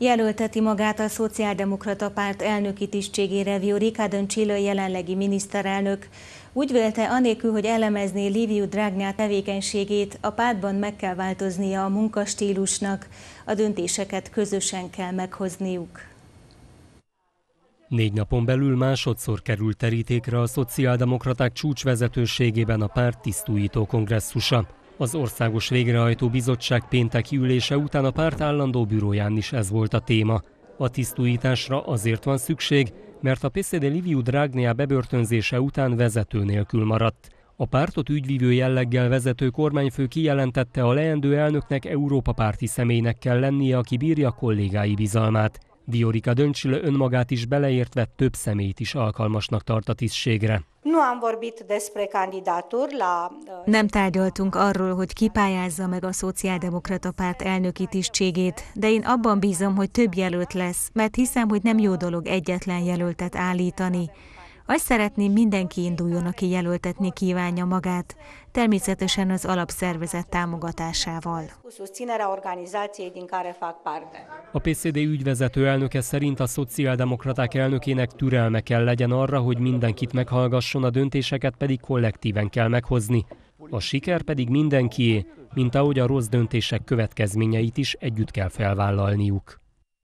Jelölteti magát a Szociáldemokrata Párt elnöki tisztségére Viorikádön Csillő jelenlegi miniszterelnök. Úgy vélte, anélkül, hogy elemezné Liviu Dragnea tevékenységét, a pártban meg kell változnia a munkastílusnak, a döntéseket közösen kell meghozniuk. Négy napon belül másodszor került terítékre a szociáldemokraták csúcsvezetőségében a párt tisztújító kongresszusa. Az Országos Végrehajtó Bizottság pénteki ülése után a párt állandó bűróján is ez volt a téma. A tisztújításra azért van szükség, mert a PCD Liviu Dragnea bebörtönzése után vezető nélkül maradt. A pártot ügyvívő jelleggel vezető kormányfő kijelentette a leendő elnöknek Európa párti személynek kell lennie, aki bírja kollégái bizalmát. Diorika Döncsülő önmagát is beleértve több személyt is alkalmasnak tart a tisztségre. Uh, nem tárgyaltunk arról, hogy kipályázza meg a Szociáldemokrata Párt elnöki tisztségét, de én abban bízom, hogy több jelölt lesz, mert hiszem, hogy nem jó dolog egyetlen jelöltet állítani. Azt szeretném, mindenki induljon, aki jelöltetni kívánja magát, természetesen az alapszervezet támogatásával. A PCD ügyvezető elnöke szerint a szociáldemokraták elnökének türelme kell legyen arra, hogy mindenkit meghallgasson, a döntéseket pedig kollektíven kell meghozni. A siker pedig mindenkié, mint ahogy a rossz döntések következményeit is együtt kell felvállalniuk.